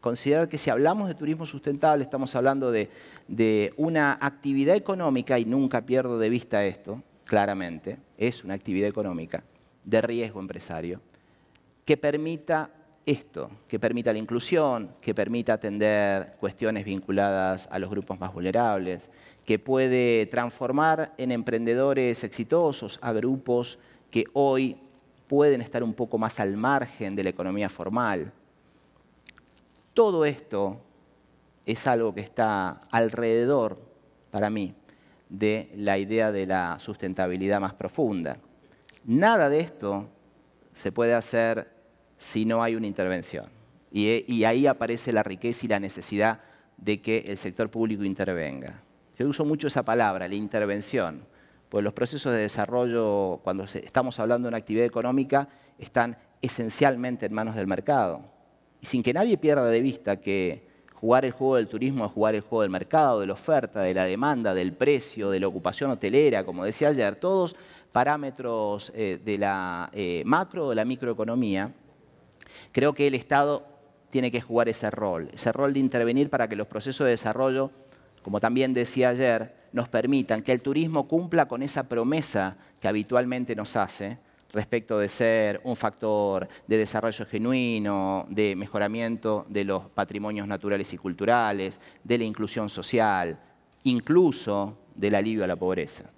Considerar que si hablamos de turismo sustentable estamos hablando de, una actividad económica, y nunca pierdo de vista esto, claramente, es una actividad económica de riesgo empresario, que permita esto, que permita la inclusión, que permita atender cuestiones vinculadas a los grupos más vulnerables, que puede transformar en emprendedores exitosos a grupos que hoy pueden estar un poco más al margen de la economía formal todo esto es algo que está alrededor, para mí, de la idea de la sustentabilidad más profunda. Nada de esto se puede hacer si no hay una intervención. Y, ahí aparece la riqueza y la necesidad de que el sector público intervenga. Yo uso mucho esa palabra, la intervención, pues los procesos de desarrollo, cuando estamos hablando de una actividad económica, están esencialmente en manos del mercado. Y sin que nadie pierda de vista que jugar el juego del turismo es jugar el juego del mercado, de la oferta, de la demanda, del precio, de la ocupación hotelera, como decía ayer, todos parámetros eh, de la eh, macro o de la microeconomía, creo que el Estado tiene que jugar ese rol, ese rol de intervenir para que los procesos de desarrollo, como también decía ayer, nos permitan que el turismo cumpla con esa promesa que habitualmente nos hace, respecto de ser un factor de desarrollo genuino, de mejoramiento de los patrimonios naturales y culturales, de la inclusión social, incluso del alivio a la pobreza.